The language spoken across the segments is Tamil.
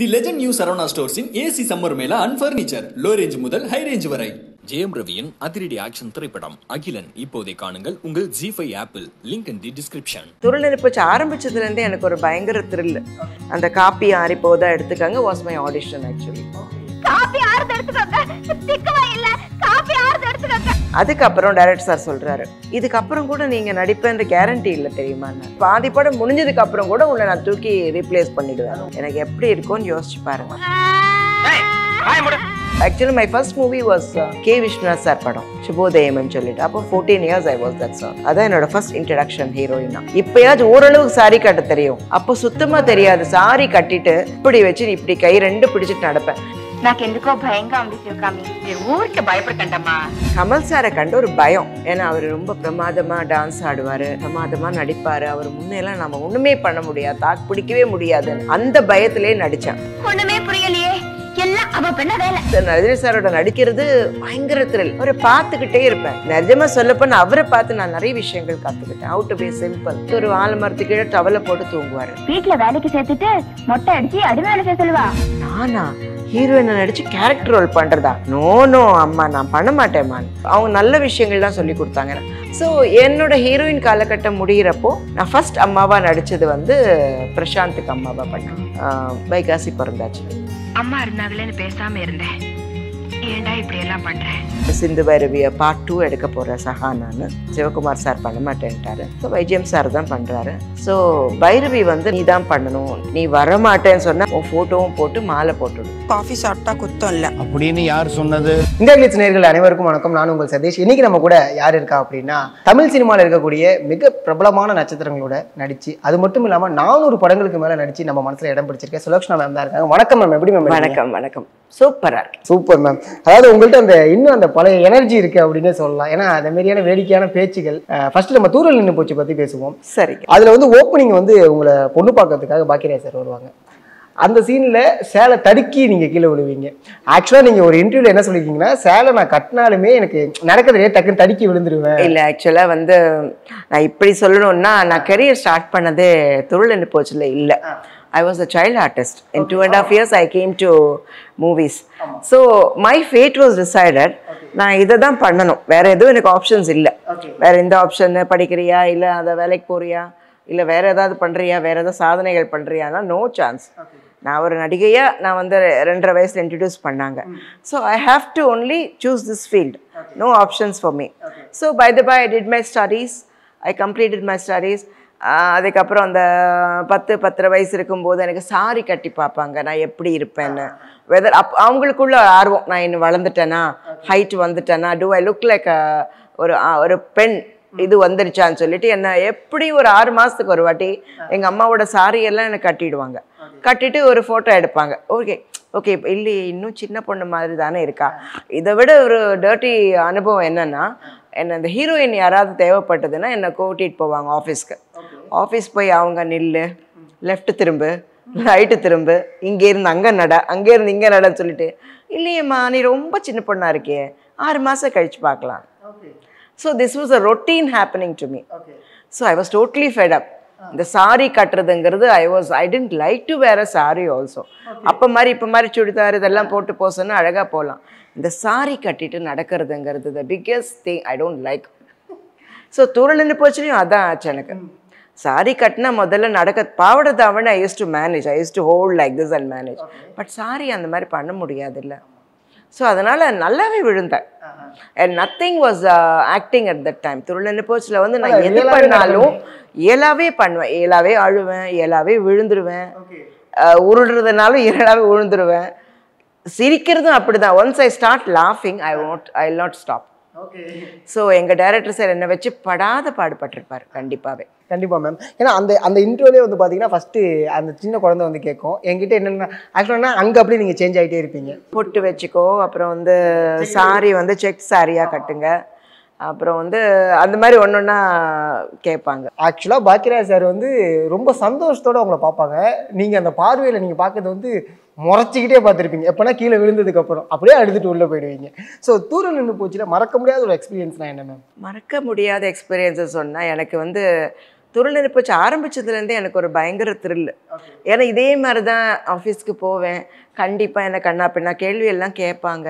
தி லெஜண்ட் நியூ சரவணா ஸ்டோர்ஸின் AC summer mela and furniture low range முதல் ஹை ரேஞ்ச் வரை ஜெயம் ரவியின் அதிரடி ஆக்ஷன் திரைப்படம் அகிலன் இப்போதை காணுங்கள் உங்கள் G five apple link in the description துருள் நிரப்பிச்சு ஆரம்பிச்சதுலேருந்தே எனக்கு ஒரு பயங்கர த்ரில் அந்த காப்பி ஆறி போதா எடுத்துக்காங்க was my audition actually coffee ஆறுது எடுத்துக்கோங்க அதுக்கப்புறம் டைரக்டர் சார் சொல்கிறாரு இதுக்கப்புறம் கூட நீங்கள் நடிப்பேன்ற கேரண்டி இல்லை தெரியுமா பாதி படம் முடிஞ்சதுக்கு அப்புறம் கூட உன்னை நான் தூக்கி ரீப்ளேஸ் பண்ணிடுவேன் எனக்கு எப்படி இருக்கும்னு யோசிச்சு பாருங்க actually my first movie was K விஷ்ணா sir படம் சுபோதயம்னு சொல்லிட்டு அப்போ fourteen years I was that sir அதான் என்னோட ஃபர்ஸ்ட் இன்ட்ரடக்ஷன் ஹீரோயினா இப்போயாச்சும் ஓரளவுக்கு சாரி கட்ட தெரியும் அப்போ சுத்தமாக தெரியாது சாரி கட்டிட்டு இப்படி வச்சு இப்படி கை ரெண்டு பிடிச்சிட்டு நடப்பேன் నాకెందుకో சாரை ஒரு பயம் ஏன்னா ரொம்ப பிரமாதமா டான்ஸ் ஆடுவாரு பிரமாதமா நடிப்பாரு அவர் முன்னெல்லாம் ஒண்ணுமே பண்ண முடியாது தாக்கு பிடிக்கவே முடியாது அந்த பயத்திலே நடிச்சேன் ஒண்ணுமே புரியலையே சாரோட நடிக்கிறது பயங்கர அவரை பார்த்துக்கிட்டே இருப்பேன் அவரை பார்த்து நான் நிறைய விஷயங்கள் கத்துக்கிட்டேன் அவுட் ஒரு கீழே டவலை போட்டு தூங்குவாரு வேலைக்கு நானா ஹீரோயினை நடிச்சு கேரக்டர் ரோல் நோ நோ அம்மா நான் பண்ண அவங்க நல்ல விஷயங்கள் தான் கொடுத்தாங்க என்னோட ஹீரோயின் காலகட்டம் முடிகிறப்போ நான் ஃபர்ஸ்ட் அம்மாவாக வந்து பிரசாந்துக்கு அம்மாவா பண்ணேன் வைகாசி பிறந்தாச்சு அம்மா இருந்தாங்களேன்னு பேசாம இருந்தேன் ஏண்டா இப்படி எல்லாம் பண்ணுறேன் சிந்து பைரவிய பார்ட் டூ எடுக்க போகிற சஹானான்னு சிவகுமார் சார் பண்ண மாட்டேன்ட்டாரு ஸோ வைஜிஎம் சார் தான் பண்ணுறாரு ஸோ பைரவி வந்து நீ தான் பண்ணணும் நீ வர மாட்டேன்னு சொன்னால் உன் ஃபோட்டோவும் போட்டு மாலை போட்டுடும் காஃபி சாப்பிட்டா குத்தம் இல்லை அப்படின்னு யார் சொன்னது இந்த கிளிச் நேர்கள் அனைவருக்கும் வணக்கம் நான் உங்கள் சதீஷ் இன்னைக்கு நம்ம கூட யார் இருக்கா அப்படின்னா தமிழ் சினிமாவில் இருக்கக்கூடிய மிக பிரபலமான நட்சத்திரங்களோட நடிச்சு அது மட்டும் இல்லாமல் நானூறு படங்களுக்கு மேலே நடிச்சு நம்ம மனசில் இடம் பிடிச்சிருக்கேன் சுலக்ஷனா மேம் தான் இருக்காங்க வணக்கம் மேம் எப்படி மேம் வணக்கம் வணக்கம் சூப்பராக இருக்கு சூப்பர் மேம் அதாவது உங்கள்கிட்ட அந்த இன்னும் அந்த பழைய எனர்ஜி இருக்கு அப்படின்னு சொல்லலாம் ஏன்னா அந்த மாதிரியான வேடிக்கையான பேச்சுகள் ஃபர்ஸ்ட் நம்ம தூரல் நின்று போச்சு பற்றி பேசுவோம் சரி அதில் வந்து ஓப்பனிங் வந்து உங்களை பொண்ணு பார்க்கறதுக்காக பாக்கியராஜ் சார் வருவாங்க அந்த சீனில் சேலை தடுக்கி நீங்கள் கீழே விழுவீங்க ஆக்சுவலாக நீங்கள் ஒரு இன்டர்வியூல என்ன சொல்லியிருக்கீங்கன்னா சேலை நான் கட்டினாலுமே எனக்கு நடக்கிறதே டக்குன்னு தடுக்கி விழுந்துருவேன் இல்லை ஆக்சுவலாக வந்து நான் இப்படி சொல்லணும்னா நான் கரியர் ஸ்டார்ட் பண்ணது தொழில் போச்சில் இல்லை I was a child artist in two and half years I came to movies so my fate was decided நான் இதை தான் பண்ணணும் வேற எதுவும் எனக்கு ஆப்ஷன்ஸ் இல்லை வேற எந்த ஆப்ஷன் படிக்கிறியா இல்லை அதை வேலைக்கு போறியா இல்லை வேற ஏதாவது பண்ணுறியா வேற ஏதாவது சாதனைகள் பண்ணுறியானா நோ சான்ஸ் நான் ஒரு நடிகையாக நான் வந்து ரெண்டரை வயசில் இன்ட்ரடியூஸ் பண்ணாங்க so I have to only choose this field no options for me so by the by I did my studies I complete my studies அதுக்கப்புறம் அந்த பத்து பத்தரை வயசு இருக்கும்போது எனக்கு சாரி கட்டி பார்ப்பாங்க நான் எப்படி இருப்பேன்னு வெதர் அப் அவங்களுக்குள்ள ஆர்வம் நான் இன்னும் வளர்ந்துட்டேன்னா ஹைட் வந்துட்டேன்னா டூ ஐ லுக் லைக் ஒரு ஒரு பெண் இது வந்துருச்சான்னு சொல்லிட்டு என்ன எப்படி ஒரு ஆறு மாதத்துக்கு ஒரு வாட்டி எங்கள் அம்மாவோட சாரியெல்லாம் எனக்கு கட்டிடுவாங்க கட்டிட்டு ஒரு ஃபோட்டோ எடுப்பாங்க ஓகே ஓகே இல்லை இன்னும் சின்ன பொண்ணு மாதிரி தானே இருக்கா இதை விட ஒரு டர்ட்டி அனுபவம் என்னென்னா என்ன இந்த ஹீரோயின் யாராவது தேவைப்பட்டதுன்னா என்னை கூட்டிகிட்டு போவாங்க ஆஃபீஸ்க்கு ஆஃபீஸ் போய் அவங்க நில்லு லெஃப்ட் திரும்பு ரைட்டு திரும்பு இருந்து அங்கே நட அங்கே இருந்து இங்கே நடன்னு சொல்லிட்டு இல்லையம்மா நீ ரொம்ப சின்ன பொண்ணாக இருக்கே ஆறு மாதம் கழித்து பார்க்கலாம் so this was a routine happening to me so I was totally fed up up இந்த சாரி கட்டுறதுங்கிறது I was I tend like to வேற சாரி ஆல்சோ அப்போ மாதிரி இப்போ மாதிரி சுடிதார் இதெல்லாம் போட்டு போசன்னு அழகாக போகலாம் இந்த சாரி கட்டிட்டு நடக்கிறதுங்கிறது the biggest thing I don't like so தூரல் நின்று போச்சுலையும் அதான் ஆச்சு எனக்கு சாரி கட்டினா முதல்ல நடக்க பாவடை தாவணை I use to manage I use to hold like this and manage but sari அந்த மாதிரி பண்ண முடியாது இல்லை ஸோ அதனால் நல்லாவே விழுந்தேன் and nothing was acting at that time திருளன்னு போச்சில் வந்து நான் எது பண்ணாலும் இயலாவே பண்ணுவேன் இயலாவே அழுவேன் இயலாவே விழுந்துருவேன் உருடுறதுனாலும் இயலாவே விழுந்துருவேன் சிரிக்கிறதும் அப்படி தான் ஒன்ஸ் ஐ ஸ்டார்ட் லாஃபிங் I want I not stop so எங்கள் டைரக்டர் சார் என்னை வச்சு படாத பாடுபட்டிருப்பார் கண்டிப்பாகவே கண்டிப்பாக மேம் ஏன்னா அந்த அந்த இன்ட்ரோலே வந்து பார்த்தீங்கன்னா ஃபஸ்ட்டு அந்த சின்ன குழந்தை வந்து கேட்கும் என்கிட்ட என்னென்ன ஆக்சுவலாக அங்கே அப்படியே நீங்கள் சேஞ்ச் ஆகிட்டே இருப்பீங்க பொட்டு வச்சுக்கோ அப்புறம் வந்து சாரி வந்து செக் சாரியாக கட்டுங்க அப்புறம் வந்து அந்த மாதிரி ஒன்று ஒன்றா கேட்பாங்க ஆக்சுவலாக பாக்கியராஜ் சார் வந்து ரொம்ப சந்தோஷத்தோடு அவங்கள பார்ப்பாங்க நீங்கள் அந்த பார்வையில் நீங்கள் பார்க்குறது வந்து முறைச்சிக்கிட்டே பார்த்துருப்பீங்க எப்போனா கீழே விழுந்ததுக்கப்புறம் அப்படியே எடுத்துகிட்டு உள்ளே போயிடுவீங்க ஸோ தூரம் நின்று போச்சுல மறக்க முடியாத ஒரு எக்ஸ்பீரியன்ஸ்னால் என்ன மேம் மறக்க முடியாத எக்ஸ்பீரியன்ஸை சொன்னால் எனக்கு வந்து துருநிலை போச்சு ஆரம்பித்ததுலேருந்தே எனக்கு ஒரு பயங்கர த்ரில் ஏன்னா இதே மாதிரி தான் ஆஃபீஸ்க்கு போவேன் கண்டிப்பாக என்ன கண்ணா பின்னா கேள்வியெல்லாம் கேட்பாங்க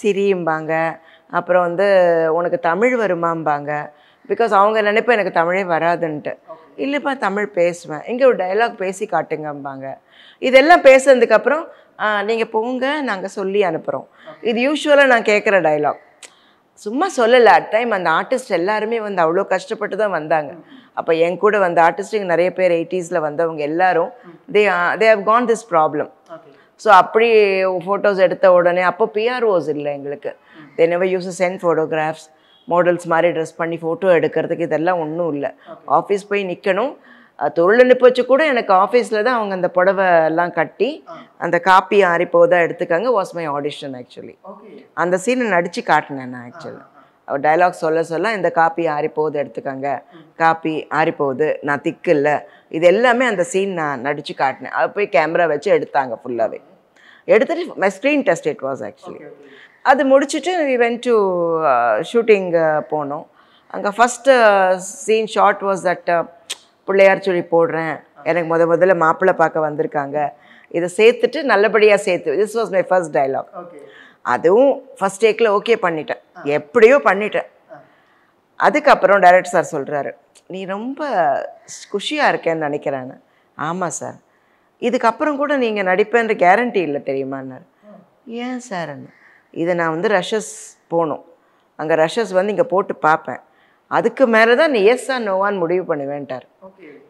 சிரியும்பாங்க அப்புறம் வந்து உனக்கு தமிழ் வருமாம்பாங்க பிகாஸ் அவங்க நினைப்பேன் எனக்கு தமிழே வராதுன்ட்டு இல்லைப்பா தமிழ் பேசுவேன் இங்கே ஒரு டைலாக் பேசி காட்டுங்கம்பாங்க இதெல்லாம் பேசுனதுக்கப்புறம் நீங்கள் போங்க நாங்கள் சொல்லி அனுப்புகிறோம் இது யூஸ்வலாக நான் கேட்குற டைலாக் சும்மா சொல்லலை அட் டைம் அந்த ஆர்டிஸ்ட் எல்லாருமே வந்து அவ்வளோ கஷ்டப்பட்டு தான் வந்தாங்க அப்போ என் கூட வந்த ஆர்டிஸ்ட்டு நிறைய பேர் எயிட்டிஸில் வந்தவங்க எல்லாரும் they they have gone this problem so அப்படி ஃபோட்டோஸ் எடுத்த உடனே அப்போ பிஆர்ஓஸ் இல்லை எங்களுக்கு they use sent photographs models மாதிரி ட்ரெஸ் பண்ணி ஃபோட்டோ எடுக்கிறதுக்கு இதெல்லாம் ஒன்றும் இல்லை ஆஃபீஸ் போய் நிற்கணும் தொழிலனுப்பு வச்சு கூட எனக்கு ஆஃபீஸில் தான் அவங்க அந்த புடவை எல்லாம் கட்டி அந்த காப்பி ஆறிப்போதான் எடுத்துக்காங்க வாஸ் மை ஆடிஷன் ஆக்சுவலி அந்த சீனை நடித்து காட்டினேன் நான் ஆக்சுவலி டைலாக் சொல்ல சொல்ல இந்த காப்பி ஆறிப்போகுது எடுத்துக்கோங்க காப்பி ஆறிப்போகுது நான் திக்கு இல்லை இது எல்லாமே அந்த சீன் நான் நடித்து காட்டினேன் அது போய் கேமரா வச்சு எடுத்தாங்க ஃபுல்லாகவே எடுத்துட்டு my screen test it was actually அது முடிச்சுட்டு வென் டு ஷூட்டிங் போனோம் அங்கே first scene shot was that பிள்ளையார் சொல்லி போடுறேன் எனக்கு முத முதல்ல மாப்பிள்ளை பார்க்க வந்திருக்காங்க இதை சேர்த்துட்டு நல்லபடியாக சேர்த்து this was my first dialogue அதுவும் ஃபஸ்ட் டேக்கில் ஓகே பண்ணிட்டேன் எப்படியோ பண்ணிட்டேன் அதுக்கப்புறம் டைரக்டர் சார் சொல்கிறாரு நீ ரொம்ப குஷியாக இருக்கேன்னு நினைக்கிறேன்னு ஆமாம் சார் இதுக்கப்புறம் கூட நீங்கள் நடிப்பேன்ற கேரண்டி இல்லை தெரியுமான்னார் ஏன் சார் இதை நான் வந்து ரஷஸ் போகணும் அங்கே ரஷஸ் வந்து இங்கே போட்டு பார்ப்பேன் அதுக்கு மேலே தான் நீ எஸ் ஆ நோவான்னு முடிவு பண்ணுவேன்ட்டார்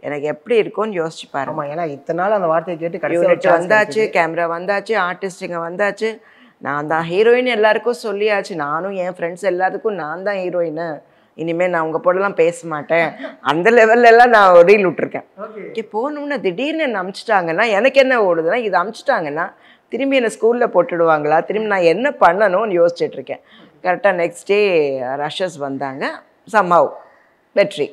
எனக்கு எப்படி இருக்கும்னு யோசிச்சு பாருமா ஏன்னா இத்தனை நாள் அந்த வார்த்தையை கேட்டு யூனிட் வந்தாச்சு கேமரா வந்தாச்சு ஆர்டிஸ்டிங்க வந்தாச்சு நான் தான் ஹீரோயின் எல்லாருக்கும் சொல்லியாச்சு நானும் என் ஃப்ரெண்ட்ஸ் எல்லாத்துக்கும் நான் தான் ஹீரோயினு இனிமேல் நான் உங்கள் போடலாம் பேச மாட்டேன் அந்த எல்லாம் நான் ரீல் விட்டுருக்கேன் இங்கே போகணும்னா திடீர்னு என்ன அமிச்சிட்டாங்கன்னா எனக்கு என்ன ஓடுதுன்னா இது அமிச்சிட்டாங்கன்னா திரும்பி என்னை ஸ்கூலில் போட்டுடுவாங்களா திரும்பி நான் என்ன பண்ணணும்னு யோசிச்சுட்ருக்கேன் கரெக்டாக நெக்ஸ்ட் டே ரஷஸ் வந்தாங்க சம்ஹவ் வெற்றி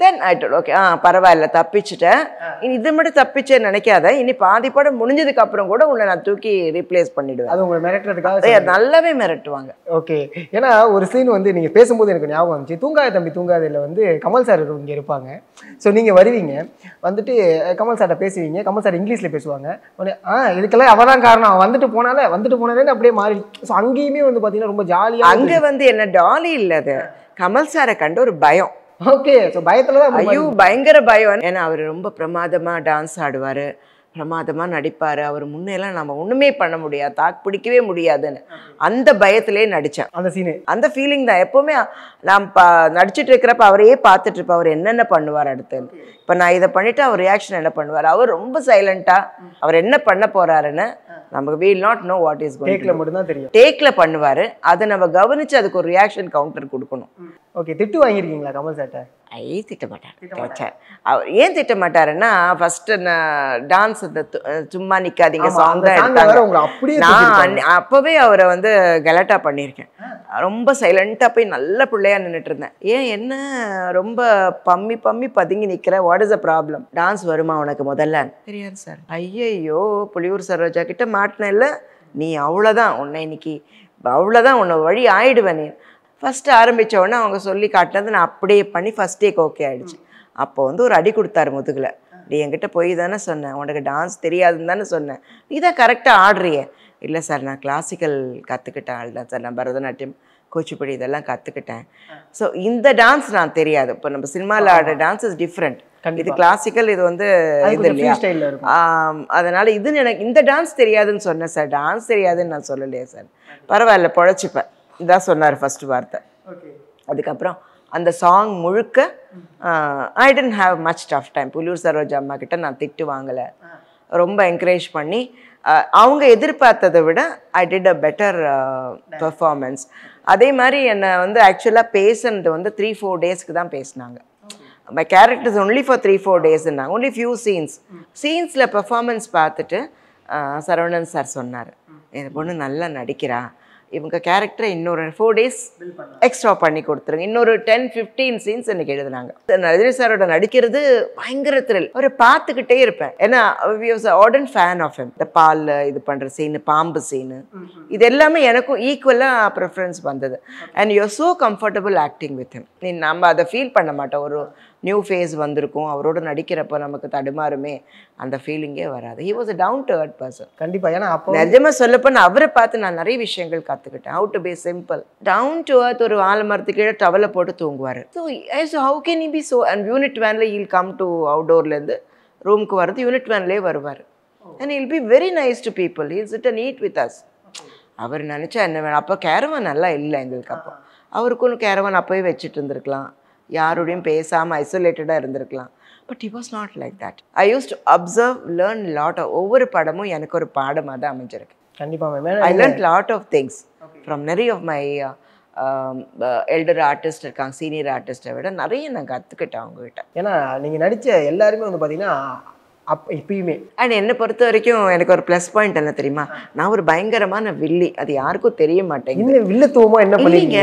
தென் ஆயிட்டு ஓகே ஆ பரவாயில்ல தப்பிச்சிட்டேன் இனி இது மட்டும் தப்பிச்சே நினைக்காத இனி பாதிப்பாடம் முடிஞ்சதுக்கு அப்புறம் கூட உன்னை நான் தூக்கி ரீப்ளேஸ் பண்ணிடுவேன் அது உங்களை மிரட்டுறதுக்காக நல்லாவே மிரட்டுவாங்க ஓகே ஏன்னா ஒரு சீன் வந்து நீங்கள் பேசும்போது எனக்கு ஞாபகம் வந்துச்சு தூங்காத தம்பி தூங்காதையில் வந்து கமல் சார் இங்கே இருப்பாங்க ஸோ நீங்கள் வருவீங்க வந்துட்டு கமல் சார்ட்ட பேசுவீங்க கமல் சார் இங்கிலீஷில் பேசுவாங்க உடனே ஆ இதுக்கெல்லாம் அவதான் காரணம் வந்துட்டு போனால வந்துட்டு போனாலே அப்படியே மாறி ஸோ அங்கேயுமே வந்து பார்த்தீங்கன்னா ரொம்ப ஜாலியாக அங்கே வந்து என்ன டாலி இல்லை அது கமல் சாரை கண்டு ஒரு பயம் ஓகே ஸோ பயத்தில் தான் ஐயோ பயங்கர பயம் ஏன்னா அவர் ரொம்ப பிரமாதமாக டான்ஸ் ஆடுவார் பிரமாதமாக நடிப்பார் அவர் முன்னெல்லாம் நம்ம ஒன்றுமே பண்ண முடியாது தாக்கு பிடிக்கவே முடியாதுன்னு அந்த பயத்திலே நடித்தேன் அந்த சீனு அந்த ஃபீலிங் தான் எப்போவுமே நான் பா நடிச்சிட்டு இருக்கிறப்ப அவரையே பார்த்துட்டு இருப்பேன் அவர் என்னென்ன பண்ணுவார் அடுத்து இப்போ நான் இதை பண்ணிவிட்டு அவர் ரியாக்ஷன் என்ன பண்ணுவார் அவர் ரொம்ப சைலண்ட்டாக அவர் என்ன பண்ண போகிறாருன்னு நமக்கு we'll not know what is டேக்ல மட்டும் தான் தெரியும் டேக்ல பண்ணுவார் அதை நம்ம கவனிச்சு அதுக்கு ஒரு ரியாக்ஷன் கவுண்டர் கொடுக்கணும் ஓகே திட்டு வாங்கியிருக்கீங்களா கமல் சார்ட்ட ஐ திட்டமாட்டார் அவர் ஏன் திட்டமாட்டாருன்னா ஃபஸ்ட்டு நான் டான்ஸ் இந்த சும்மா நிற்காதீங்க சாங் தான் எடுத்தாங்க நான் அப்போவே அவரை வந்து கலட்டாக பண்ணியிருக்கேன் ரொம்ப சைலண்ட்டாக போய் நல்ல பிள்ளையாக நின்றுட்டு இருந்தேன் ஏன் என்ன ரொம்ப பம்மி பம்மி பதுங்கி நிற்கிற what is a problem dance வருமா உனக்கு முதல்ல தெரியாது சார் ஐயையோ புலியூர் சரோஜா கிட்ட கிட்ட மாட்டினில்ல நீ அவ்வளோதான் உன்னை இன்னைக்கு அவ்வளோதான் உன்னை வழி ஆயிடுவேன் நீ ஃபஸ்ட்டு ஆரம்பித்த உடனே அவங்க சொல்லி காட்டினது நான் அப்படியே பண்ணி ஃபஸ்ட் டேக் ஓகே ஆகிடுச்சு அப்போ வந்து ஒரு அடி கொடுத்தாரு முதுகில் நீ என்கிட்ட போய் தானே சொன்னேன் உனக்கு டான்ஸ் தெரியாதுன்னு தானே சொன்னேன் நீ தான் கரெக்டாக ஆடுறிய இல்லை சார் நான் கிளாசிக்கல் கற்றுக்கிட்ட ஆள் தான் சார் நான் பரதநாட்டியம் கூச்சிப்படி இதெல்லாம் கற்றுக்கிட்டேன் ஸோ இந்த டான்ஸ் நான் தெரியாது இப்போ நம்ம சினிமாவில் ஆடுற டான்ஸ் இஸ் டிஃப்ரெண்ட் இது கிளாசிக்கல் இது வந்து இது இல்லையா அதனால் இதுன்னு எனக்கு இந்த டான்ஸ் தெரியாதுன்னு சொன்னேன் சார் டான்ஸ் தெரியாதுன்னு நான் சொல்லலையே சார் பரவாயில்ல பொழைச்சிப்பேன் இதான் சொன்னார் ஃபர்ஸ்ட் வார்த்தை அதுக்கப்புறம் அந்த சாங் முழுக்க I tend have much tough time Puliyur Saroja அம்மா கிட்ட நான் திட்டு வாங்கலை ரொம்ப என்கரேஜ் பண்ணி அவங்க எதிர்பார்த்ததை விட I did a better performance அதே மாதிரி என்னை வந்து ஆக்சுவலாக பேசுனது வந்து த்ரீ ஃபோர் டேஸ்க்கு தான் பேசினாங்க my characters only for three four டேஸ்ன்னாங்க ஒன்லி ஃபியூ சீன்ஸ் சீன்ஸில் பெர்ஃபார்மன்ஸ் பார்த்துட்டு சரவணன் சார் சொன்னார் என் பொண்ணு நல்லா நடிக்கிறா இவங்க கேரக்டரை இன்னொரு ஃபோர் டேஸ் எக்ஸ்ட்ரா பண்ணி கொடுத்துருங்க இன்னொரு டென் ஃபிஃப்டீன் சீன்ஸ் எனக்கு எழுதுனாங்க ரஜினி சாரோட நடிக்கிறது பயங்கர த்ரில் அவரை பார்த்துக்கிட்டே இருப்பேன் ஏன்னா ஆர்டன் ஃபேன் ஆஃப் எம் இந்த பால் இது பண்ணுற சீனு பாம்பு சீனு இது எல்லாமே எனக்கும் ஈக்குவலாக ப்ரிஃபரன்ஸ் வந்தது and you're so comfortable acting with him நீ நம்ம அதை ஃபீல் பண்ண மாட்டோம் ஒரு நியூ ஃபேஸ் வந்திருக்கும் அவரோட நடிக்கிறப்ப நமக்கு தடுமாறுமே அந்த ஃபீலிங்கே வராது he was a down to earth person கண்டிப்பாக ஏன்னா அப்போ நிஜமாக சொல்லப்போ நான் அவரை பார்த்து நான் நிறைய விஷயங்கள் கற்று கற்றுக்கிட்டேன் how to be simple down to earth ஒரு மரத்து கீழே டவலை போட்டு தூங்குவார் so so how can I be so and unit வேனில் ஈல் கம் டு அவுடோர்லேருந்து ரூமுக்கு வரது யூனிட் வேன்லேயே வருவார் and he'll be very nice to people is it a need with us அவர் நினச்சா என்ன வேணும் அப்போ கேரவன் நல்லா இல்லை எங்களுக்கு அப்போ ஒன்று கேரவன் அப்போயே வச்சுட்டு இருந்திருக்கலாம் யாரோடையும் பேசாமல் ஐசோலேட்டடாக இருந்திருக்கலாம் but I was not like that I use to observe learn lot ஒவ்வொரு படமும் எனக்கு ஒரு பாடமாக தான் அமைஞ்சிருக்கு கண்டிப்பாக I learn lot of things from நிறைய ஆஃப் மை எல்டர் ஆர்டிஸ்ட் இருக்காங்க சீனியர் ஆர்டிஸ்ட்டை விட நிறைய நான் கற்றுக்கிட்டேன் அவங்ககிட்ட ஏன்னா நீங்கள் நடித்த எல்லாருமே வந்து பார்த்தீங்கன்னா அப் எப்பயுமே அண்ட் என்னை பொறுத்த வரைக்கும் எனக்கு ஒரு ப்ளஸ் பாயிண்ட் என்ன தெரியுமா நான் ஒரு பயங்கரமான வில்லி அது யாருக்கும் தெரிய மாட்டேங்குது வில்லத்துவமா என்ன பண்ணீங்க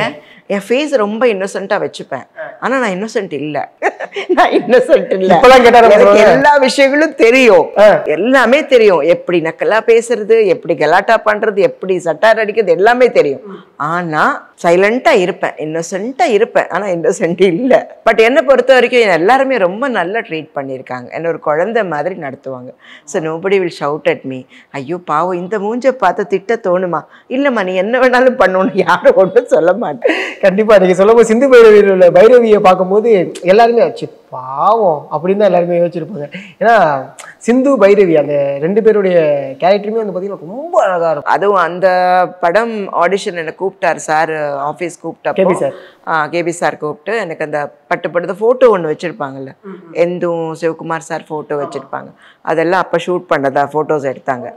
என் ஃபேஸ் ரொம்ப இன்னோசென்ட்டாக வச்சுப்பேன் ஆனால் நான் இன்னோசென்ட் இல்லை நான் இன்னோசென்ட் இல்லை எனக்கு எல்லா விஷயங்களும் தெரியும் எல்லாமே தெரியும் எப்படி நக்கலாக பேசுறது எப்படி கலாட்டா பண்ணுறது எப்படி சட்டார் அடிக்கிறது எல்லாமே தெரியும் ஆனால் சைலண்ட்டாக இருப்பேன் இன்னசென்ட்டாக இருப்பேன் ஆனால் இன்னசென்ட் இல்லை பட் என்னை பொறுத்த வரைக்கும் எல்லாருமே ரொம்ப நல்லா ட்ரீட் பண்ணியிருக்காங்க என்ன ஒரு குழந்த மாதிரி நடத்துவாங்க so nobody will shout at me ஐயோ பாவம் இந்த மூஞ்சை பார்த்து திட்ட தோணுமா இல்லைம்மா நீ என்ன வேணாலும் பண்ணணும் யாரும் ஒன்றும் சொல்ல மாட்டேன் கண்டிப்பாக நீங்கள் சொல்லும்போது சிந்து பைரவியில் உள்ள பைரவியை பார்க்கும்போது எல்லாருமே ஆச்சு பாவம் அப்படின்னு தான் எல்லாருமே யோசிச்சிருப்பாங்க ஏன்னா சிந்து பைரவி அந்த ரெண்டு பேருடைய கேரக்டருமே வந்து பார்த்தீங்கன்னா ரொம்ப அழகாக இருக்கும் அதுவும் அந்த படம் ஆடிஷன் என்னை கூப்பிட்டார் சார் ஆஃபீஸ் கூப்பிட்டா சார் கேபி சார் கூப்பிட்டு எனக்கு அந்த பட்டுப்படுத்த ஃபோட்டோ ஒன்று வச்சுருப்பாங்கல்ல எந்தும் சிவகுமார் சார் ஃபோட்டோ வச்சுருப்பாங்க அதெல்லாம் அப்போ ஷூட் பண்ணதா ஃபோட்டோஸ் எடுத்தாங்க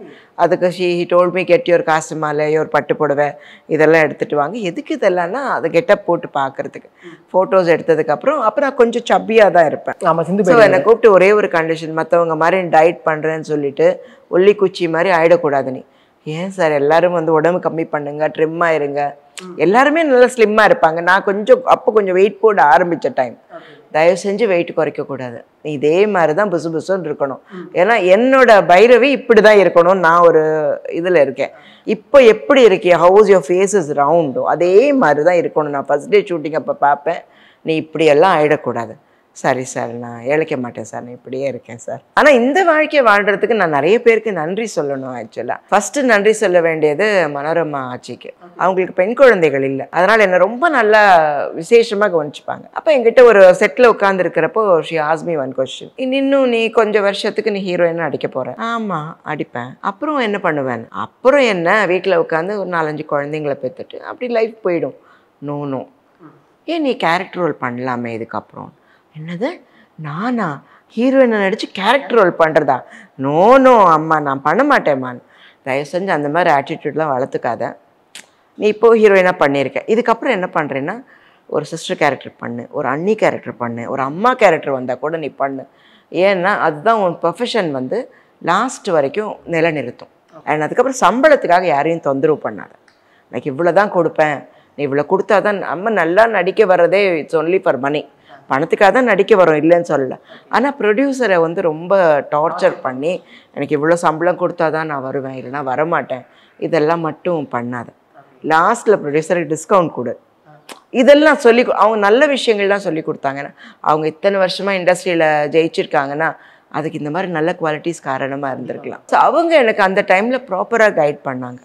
அதுக்கு she he told me get your காசு மாலை யோர் பட்டு புடவை இதெல்லாம் எடுத்துகிட்டு வாங்க எதுக்கு இதெல்லாம்னா அதை கெட்டப் போட்டு பார்க்குறதுக்கு ஃபோட்டோஸ் எடுத்ததுக்கப்புறம் அப்புறம் நான் கொஞ்சம் சப்பியாக தான் இருப்பேன் ஆமாம் சிந்து ஸோ என்னை கூப்பிட்டு ஒரே ஒரு கண்டிஷன் மற்றவங்க மாதிரி டயட் பண்ணுறேன்னு சொல்லிட்டு ஒல்லி குச்சி மாதிரி ஆகிடக்கூடாது நீ ஏன் சார் எல்லோரும் வந்து உடம்பு கம்மி பண்ணுங்கள் ட்ரிம் ஆயிருங்க எல்லாருமே நல்லா ஸ்லிம்மாக இருப்பாங்க நான் கொஞ்சம் அப்போ கொஞ்சம் வெயிட் போட ஆரம்பித்த டைம் தயவு செஞ்சு வெயிட் குறைக்கக்கூடாது இதே மாதிரி தான் புசு புசுன்னு இருக்கணும் ஏன்னா என்னோட பைரவி இப்படி தான் இருக்கணும்னு நான் ஒரு இதில் இருக்கேன் இப்போ எப்படி இருக்கே ஹவுஸ் யோர் ஃபேஸ் இஸ் ரவுண்டோ அதே மாதிரி தான் இருக்கணும் நான் ஃபஸ்ட் டே ஷூட்டிங் அப்போ பார்ப்பேன் நீ இப்படியெல்லாம் ஆகிடக்கூடாது சரி சார் நான் இழைக்க மாட்டேன் சார் நான் இப்படியே இருக்கேன் சார் ஆனால் இந்த வாழ்க்கையை வாழ்கிறதுக்கு நான் நிறைய பேருக்கு நன்றி சொல்லணும் ஆக்சுவலாக ஃபஸ்ட்டு நன்றி சொல்ல வேண்டியது மனோரமா ஆட்சிக்கு அவங்களுக்கு பெண் குழந்தைகள் இல்லை அதனால் என்னை ரொம்ப நல்லா விசேஷமாக கவனிச்சுப்பாங்க அப்போ எங்கிட்ட ஒரு செட்டில் உட்காந்துருக்கிறப்போ ஷி ஆஸ்மி ஒன் கொஸ்டின் இன்னும் நீ கொஞ்சம் வருஷத்துக்கு நீ ஹீரோயினாக அடிக்க போகிறேன் ஆமாம் அடிப்பேன் அப்புறம் என்ன பண்ணுவேன் அப்புறம் என்ன வீட்டில் உட்காந்து ஒரு நாலஞ்சு குழந்தைங்கள பெற்றுட்டு அப்படி லைஃப் போயிடும் நோ நோ ஏன் நீ கேரக்டர் ரோல் பண்ணலாமே இதுக்கப்புறம் என்னது நானா ஹீரோயினை நடித்து கேரக்டர் ரோல் பண்ணுறதா நோ நோ அம்மா நான் பண்ண மாட்டேம்மான் தயவு செஞ்சு அந்த மாதிரி ஆட்டிடியூட்லாம் வளர்த்துக்காத நீ இப்போது ஹீரோயினாக பண்ணியிருக்க இதுக்கப்புறம் என்ன பண்ணுறேன்னா ஒரு சிஸ்டர் கேரக்டர் பண்ணு ஒரு அண்ணி கேரக்டர் பண்ணு ஒரு அம்மா கேரக்டர் வந்தால் கூட நீ பண்ணு ஏன்னா அதுதான் உன் ப்ரொஃபஷன் வந்து லாஸ்ட் வரைக்கும் நிலநிறுத்தும் அண்ட் அதுக்கப்புறம் சம்பளத்துக்காக யாரையும் தொந்தரவு பண்ணாத எனக்கு இவ்வளோ தான் கொடுப்பேன் நீ இவ்வளோ கொடுத்தா தான் அம்மா நல்லா நடிக்க வர்றதே இட்ஸ் ஒன்லி ஃபார் மணி பணத்துக்காக தான் நடிக்க வரோம் இல்லைன்னு சொல்லலை ஆனால் ப்ரொடியூசரை வந்து ரொம்ப டார்ச்சர் பண்ணி எனக்கு இவ்வளோ சம்பளம் கொடுத்தா தான் நான் வருவேன் இல்லைனா வரமாட்டேன் இதெல்லாம் மட்டும் பண்ணாத லாஸ்ட்டில் ப்ரொடியூசருக்கு டிஸ்கவுண்ட் கொடு இதெல்லாம் சொல்லி அவங்க நல்ல விஷயங்கள்லாம் சொல்லி கொடுத்தாங்கன்னா அவங்க இத்தனை வருஷமாக இண்டஸ்ட்ரியில் ஜெயிச்சிருக்காங்கன்னா அதுக்கு இந்த மாதிரி நல்ல குவாலிட்டிஸ் காரணமாக இருந்திருக்கலாம் ஸோ அவங்க எனக்கு அந்த டைமில் ப்ராப்பராக கைட் பண்ணாங்க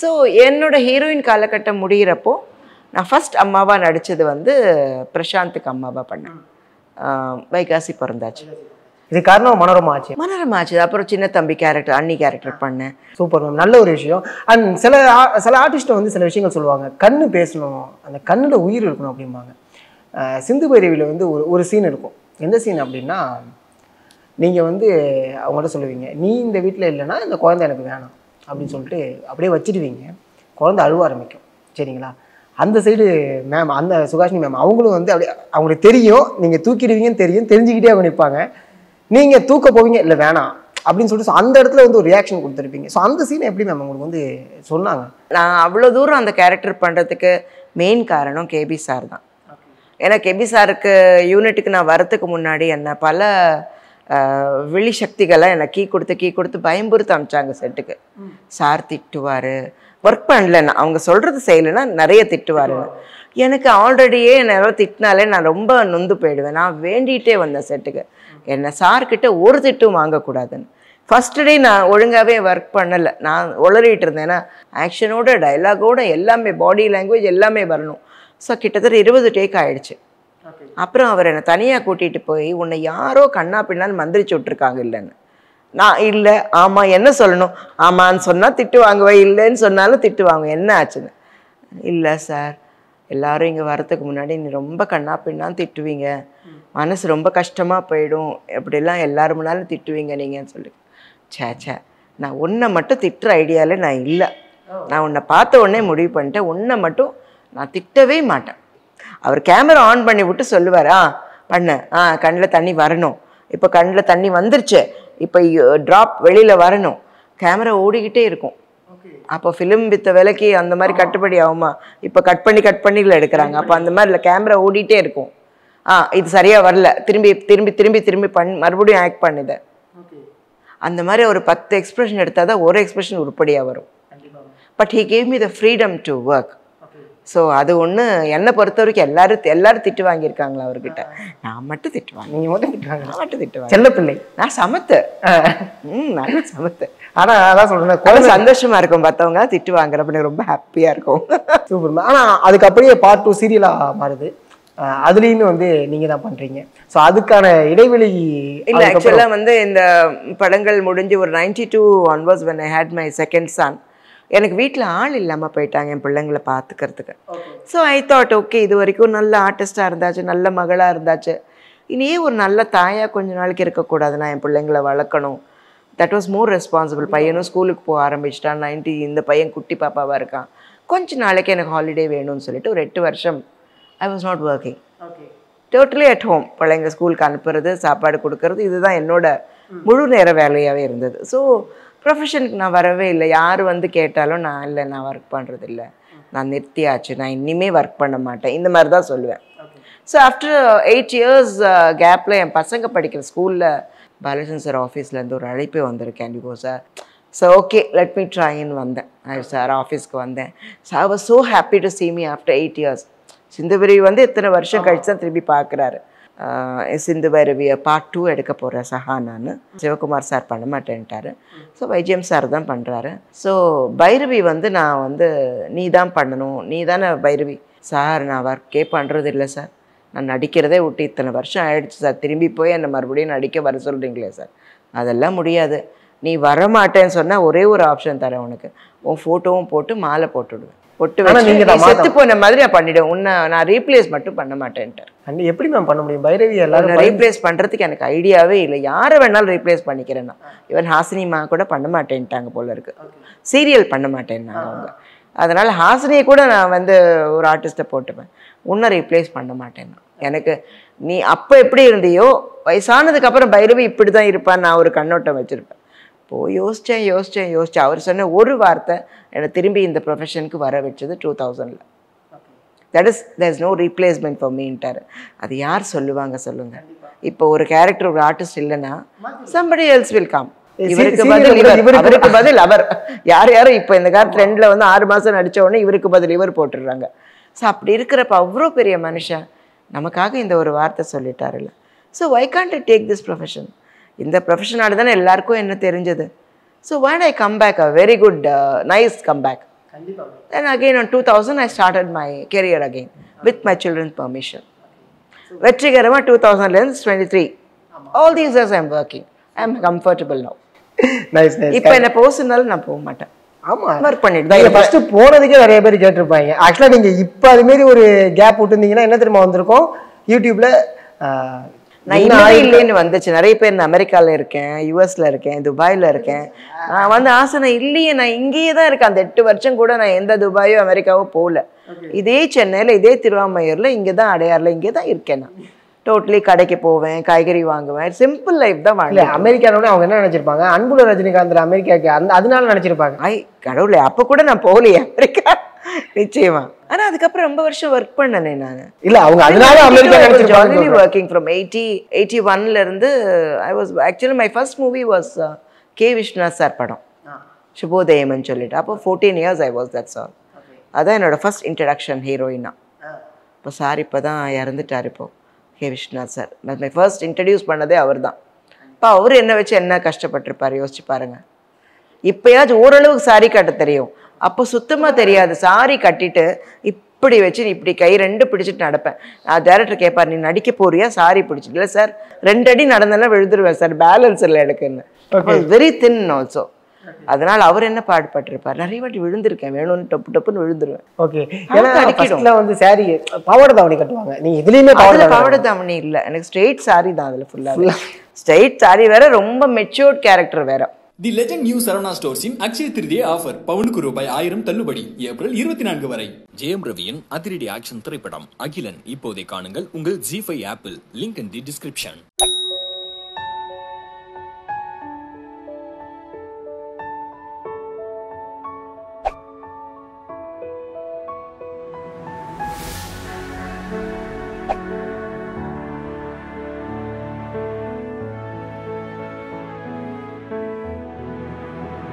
ஸோ என்னோடய ஹீரோயின் காலகட்டம் முடிகிறப்போ நான் ஃபஸ்ட் அம்மாவாக நடித்தது வந்து பிரசாந்துக்கு அம்மாவாக பண்ணேன் வைகாசி பிறந்தாச்சு இது காரணம் மனோரமா ஆச்சு மனோரமா ஆச்சு அப்புறம் சின்ன தம்பி கேரக்டர் அண்ணி கேரக்டர் பண்ணேன் சூப்பர் மேம் நல்ல ஒரு விஷயம் அண்ட் சில சில ஆர்டிஸ்ட்டை வந்து சில விஷயங்கள் சொல்லுவாங்க கண்ணு பேசணும் அந்த கண்ணில் உயிர் இருக்கணும் அப்படிம்பாங்க சிந்து பைரவியில் வந்து ஒரு ஒரு சீன் இருக்கும் எந்த சீன் அப்படின்னா நீங்கள் வந்து அவங்கள்ட்ட சொல்லுவீங்க நீ இந்த வீட்டில் இல்லைன்னா இந்த குழந்தை எனக்கு வேணாம் அப்படின்னு சொல்லிட்டு அப்படியே வச்சுடுவீங்க குழந்தை அழுவ ஆரம்பிக்கும் சரிங்களா அந்த சைடு மேம் அந்த சுகாஷினி மேம் அவங்களும் வந்து அப்படியே அவங்களுக்கு தெரியும் நீங்கள் தூக்கிடுவீங்கன்னு தெரியும் தெரிஞ்சுக்கிட்டே அவங்க நிற்பாங்க நீங்கள் தூக்க போவீங்க இல்லை வேணாம் அப்படின்னு சொல்லிட்டு அந்த இடத்துல வந்து ஒரு ரியாக்ஷன் கொடுத்துருப்பீங்க ஸோ அந்த சீனை எப்படி மேம் உங்களுக்கு வந்து சொன்னாங்க நான் அவ்வளோ தூரம் அந்த கேரக்டர் பண்ணுறதுக்கு மெயின் காரணம் கேபி சார் தான் ஏன்னா கேபி சாருக்கு யூனிட்டுக்கு நான் வரத்துக்கு முன்னாடி என்னை பல விழி சக்திகள்லாம் என்னை கீ கொடுத்து கீ கொடுத்து பயம்புறுத்து அனுப்பிச்சாங்க செட்டுக்கு சார் திட்டுவார் ஒர்க் பண்ணலன்னா அவங்க சொல்கிறது செய்யலைன்னா நிறைய திட்டுவாருங்க எனக்கு ஆல்ரெடியே என்னை திட்டினாலே நான் ரொம்ப நொந்து போயிடுவேன் நான் வேண்டிகிட்டே வந்தேன் செட்டுக்கு என்னை சார்கிட்ட ஒரு திட்டும் வாங்கக்கூடாதுன்னு ஃபஸ்ட் டே நான் ஒழுங்காகவே ஒர்க் பண்ணலை நான் உளறிட்டு இருந்தேன் ஏன்னா ஆக்ஷனோட டைலாகோட எல்லாமே பாடி லாங்குவேஜ் எல்லாமே வரணும் ஸோ கிட்டத்தட்ட இருபது டேக் ஆகிடுச்சு அப்புறம் அவர் என்னை தனியாக கூட்டிகிட்டு போய் உன்னை யாரோ கண்ணா பின்னால் மந்திரிச்சு விட்ருக்காங்க இல்லைன்னு நான் இல்லை ஆமாம் என்ன சொல்லணும் ஆமான்னு சொன்னால் திட்டு வாங்குவேன் இல்லைன்னு சொன்னாலும் திட்டு வாங்குவேன் என்ன ஆச்சுன்னு இல்லை சார் எல்லாரும் இங்கே வரத்துக்கு முன்னாடி நீ ரொம்ப கண்ணா பின்னா திட்டுவீங்க மனசு ரொம்ப கஷ்டமாக போயிடும் எப்படிலாம் எல்லாரும் முன்னாலும் திட்டுவீங்க நீங்கன்னு சொல்லி சே சே நான் உன்னை மட்டும் திட்டுற ஐடியாவில் நான் இல்லை நான் உன்னை பார்த்த உடனே முடிவு பண்ணிட்டேன் உன்னை மட்டும் நான் திட்டவே மாட்டேன் அவர் கேமரா ஆன் பண்ணி விட்டு சொல்லுவார் ஆ பண்ண ஆ கண்ணில் தண்ணி வரணும் இப்போ கண்ணில் தண்ணி வந்துருச்சு இப்போ ட்ராப் வெளியில் வரணும் கேமரா ஓடிக்கிட்டே இருக்கும் அப்போ ஃபிலிம் வித்த விலைக்கு அந்த மாதிரி கட்டுப்படி ஆகுமா இப்போ கட் பண்ணி கட் பண்ணிகளை எடுக்கிறாங்க அப்போ அந்த மாதிரி இல்லை கேமரா ஓடிட்டே இருக்கும் ஆ இது சரியாக வரல திரும்பி திரும்பி திரும்பி திரும்பி பண் மறுபடியும் ஆக்ட் பண்ணுத அந்த மாதிரி ஒரு பத்து எக்ஸ்பிரஷன் எடுத்தால் தான் ஒரு எக்ஸ்பிரஷன் உருப்படியாக வரும் but he gave me the freedom to work so அது ஒன்று என்னை பொறுத்த வரைக்கும் எல்லாரும் எல்லாரும் திட்டு வாங்கியிருக்காங்களா அவர்கிட்ட நான் மட்டும் திட்டுவாங்க நீங்கள் மட்டும் திட்டுவாங்க நான் மட்டும் திட்டுவாங்க செல்ல பிள்ளை நான் சமத்து ம் நான் சமத்து ஆனால் அதான் சொல்கிறேன் குழந்தை சந்தோஷமாக இருக்கும் பார்த்தவங்க திட்டு வாங்குறப்ப ரொம்ப ஹாப்பியாக இருக்கும் சூப்பர் ஆனால் அதுக்கு அப்படியே பார்ட் டூ சீரியலாக மாறுது அதுலேயுமே வந்து நீங்கள் தான் பண்ணுறீங்க ஸோ அதுக்கான இடைவெளி இல்லை ஆக்சுவலாக வந்து இந்த படங்கள் முடிஞ்சு ஒரு ninety two one was when I had my second chance எனக்கு வீட்டில் ஆள் இல்லாமல் போயிட்டாங்க என் பிள்ளைங்களை பார்த்துக்கிறதுக்கு ஸோ ஐ தாட் ஓகே இது வரைக்கும் நல்ல ஆர்டிஸ்டாக இருந்தாச்சு நல்ல மகளாக இருந்தாச்சு இனியே ஒரு நல்ல தாயாக கொஞ்ச நாளைக்கு இருக்கக்கூடாது நான் என் பிள்ளைங்களை வளர்க்கணும் தட் வாஸ் மோர் ரெஸ்பான்சிபிள் பையனும் ஸ்கூலுக்கு போக ஆரம்பிச்சிட்டான் நைன்டி இந்த பையன் குட்டி பாப்பாவாக இருக்கான் கொஞ்ச நாளைக்கு எனக்கு ஹாலிடே வேணும்னு சொல்லிட்டு ஒரு எட்டு வருஷம் I was not working totally at home பிள்ளைங்க ஸ்கூலுக்கு அனுப்புறது சாப்பாடு கொடுக்கறது இதுதான் என்னோட முழு நேர வேலையாகவே இருந்தது ஸோ ப்ரொஃபஷனுக்கு நான் வரவே இல்லை யார் வந்து கேட்டாலும் நான் இல்லை நான் ஒர்க் பண்ணுறதில்ல நான் நிறுத்தியாச்சு நான் இனிமே ஒர்க் பண்ண மாட்டேன் இந்த மாதிரி தான் சொல்லுவேன் ஸோ ஆஃப்டர் எயிட் இயர்ஸ் கேப்பில் என் பசங்க படிக்கிற ஸ்கூலில் பாலகிருஷ்ணன் சார் ஆஃபீஸ்லேருந்து ஒரு அழைப்பே வந்திருக்கேன் கோ sir so okay let me ட்ராயின்னு வந்தேன் சார் ஆஃபீஸ்க்கு வந்தேன் so I was so happy to see me after eight years சிந்துபுரி வந்து இத்தனை வருஷம் கழிச்சு தான் திரும்பி பார்க்குறாரு சிந்து பைரவிய பார்ட் டூ எடுக்க போகிற நான் சிவகுமார் சார் பண்ண மாட்டேன்ட்டாரு ஸோ வைஜிஎம் சார் தான் பண்ணுறாரு ஸோ பைரவி வந்து நான் வந்து நீ தான் பண்ணணும் நீ தானே பைரவி சார் நான் ஒர்க்கே பண்ணுறது இல்லை சார் நான் நடிக்கிறதே விட்டு இத்தனை வருஷம் ஆயிடுச்சு சார் திரும்பி போய் என்னை மறுபடியும் நடிக்க வர சொல்கிறீங்களே சார் அதெல்லாம் முடியாது நீ வரமாட்டேன்னு சொன்னால் ஒரே ஒரு ஆப்ஷன் தரேன் உனக்கு உன் ஃபோட்டோவும் போட்டு மாலை போட்டுவிடுவேன் ஒட்டு வச்சு செத்து போன மாதிரி நான் பண்ணிடுவேன் உன்னை நான் ரீப்ளேஸ் மட்டும் பண்ண மாட்டேன்ட்டு எப்படி மேம் பண்ண முடியும் பைரவி எல்லாரும் ரீப்ளேஸ் பண்ணுறதுக்கு எனக்கு ஐடியாவே இல்லை யாரை வேணாலும் ரீப்ளேஸ் பண்ணிக்கிறேன்னா இவன் ஹாசினிமா கூட பண்ண மாட்டேன்ட்டாங்க போல இருக்கு சீரியல் பண்ண மாட்டேன்னாங்க அவங்க அதனால் ஹாசினியை கூட நான் வந்து ஒரு ஆர்டிஸ்ட்டை போட்டுப்பேன் உன்னை ரீப்ளேஸ் பண்ண மாட்டேன்னா எனக்கு நீ அப்போ எப்படி இருந்தியோ வயசானதுக்கப்புறம் பைரவி இப்படி தான் இருப்பான்னு நான் ஒரு கண்ணோட்டம் வச்சுருப்பேன் அப்போது யோசித்தேன் யோசித்தேன் யோசித்தேன் அவர் சொன்ன ஒரு வார்த்தை என்னை திரும்பி இந்த ப்ரொஃபஷனுக்கு வர வச்சது டூ தௌசண்டில் that is there is no replacement for mentor அது யார் சொல்லுவாங்க சொல்லுங்கள் இப்போ ஒரு கேரக்டர் ஒரு ஆர்டிஸ்ட் இல்லைன்னா சம்படி எல்ஸ் வில் கம் இவருக்கு பதில் இவர் இவருக்கு பதில் அவர் யார் யாரும் இப்போ இந்த காலத்து ட்ரெண்டில் வந்து ஆறு மாதம் நடித்த உடனே இவருக்கு பதில் இவர் போட்டுடுறாங்க ஸோ அப்படி இருக்கிறப்ப அவ்வளோ பெரிய மனுஷன் நமக்காக இந்த ஒரு வார்த்தை சொல்லிட்டாருல்ல so why can't take this profession இந்த ப்ரொஃபஷனால தானே எல்லாருக்கும் என்ன தெரிஞ்சது so when I come back a very good nice come back then again two thousand I started my career again with my children permission வெற்றிகரமாக டூ தௌசண்ட்லேருந்து twenty three all these years I'm working I am comfortable now இப்போ என்ன போஸ்ட்னாலும் நான் போக மாட்டேன் ஒர்க் பண்ணிட்டு ஃபர்ஸ்ட் போனதுக்கே நிறைய பேர் கேட்டிருப்பாங்க ஆக்சுவலாக நீங்கள் இப்போ அதுமாரி ஒரு கேப் விட்டுருந்தீங்கன்னா என்ன தெரியுமா வந்திருக்கோம் யூடியூப்பில் நான் இல்லைன்னு வந்துச்சு நிறைய பேர் நான் அமெரிக்காவில் இருக்கேன் யூஎஸில் இருக்கேன் துபாயில் இருக்கேன் நான் வந்து ஆசனை இல்லையே நான் இங்கேயே தான் இருக்கேன் அந்த எட்டு வருஷம் கூட நான் எந்த துபாயோ அமெரிக்காவோ போகல இதே சென்னையில் இதே திருவாமையூரில் இங்கே தான் அடையாறில் இங்கே தான் இருக்கேன் நான் டோட்டலி கடைக்கு போவேன் காய்கறி வாங்குவேன் சிம்பிள் லைஃப் தான் வாங்க அமெரிக்காவோட அவங்க என்ன நினச்சிருப்பாங்க அன்புல ரஜினிகாந்த் அமெரிக்காக்கு அந்த அதனால நினச்சிருப்பாங்க ஐ கடவுளே அப்போ கூட நான் போகலையே அமெரிக்கா நிச்சயமா ஆனா அதுக்கப்புறம் ரொம்ப வருஷம் ஒர்க் பண்ணனே நான் இல்ல அவங்க அதனால அமெரிக்கா நினைச்சிருப்பாங்க வர்க்கிங் ஃப்ரம் 80 இருந்து I was actually my first movie was K விஷ்ணா sir படம் சுபோதயம்னு சொல்லிட்டு அப்போ fourteen years I was that sir அதான் என்னோட ஃபர்ஸ்ட் இன்ட்ரடக்ஷன் ஹீரோயினா இப்போ சார் இப்போ தான் இறந்துட்டார் இப்போ கே விஷ்ணா சார் நான் மை ஃபர்ஸ்ட் இன்ட்ரடியூஸ் பண்ணதே அவர் தான் இப்போ அவர் என்ன வச்சு என்ன கஷ்டப்பட்டிருப்பார் யோசிச்சு பாருங்கள் இப்போயாச்சும் ஓரளவுக்கு சாரி கட்ட தெரியும் அப்போ சுத்தமாக தெரியாது சாரி கட்டிட்டு இப்படி வச்சு நீ இப்படி கை ரெண்டு பிடிச்சிட்டு நடப்பேன் நான் டேரக்டர் கேட்பார் நீ நடிக்க போறியா சாரி பிடிச்சிட்டு இல்லை சார் ரெண்டு அடி நடந்தேன்னா விழுந்துருவேன் சார் பேலன்ஸ் இல்லை எனக்குன்னு வெரி தின் ஆல்சோ அதனால அவர் என்ன பாடுபட்டிருப்பார் நிறைய வாட்டி விழுந்திருக்கேன் வேணும்னு டப்பு டப்புன்னு விழுந்துருவேன் ஓகே ஏன்னா அடிக்கடில வந்து சாரி பாவட தாவணி கட்டுவாங்க நீ இதுலயுமே தாவணி இல்ல எனக்கு ஸ்ட்ரெயிட் சாரி தான் அதுல ஃபுல்லா ஸ்ட்ரெயிட் சாரி வேற ரொம்ப மெச்சூர்ட் கேரக்டர் வேற தி லெஜண்ட் நியூ சரவணா ஸ்டோர்ஸின் அக்ஷய திருதியை ஆஃபர் பவுனுக்கு ரூபாய் ஆயிரம் தள்ளுபடி ஏப்ரல் இருபத்தி நான்கு வரை ஜெயம் ரவியின் அதிரடி ஆக்ஷன் திரைப்படம் அகிலன் இப்போதை காணுங்கள் உங்கள் G five apple link in the description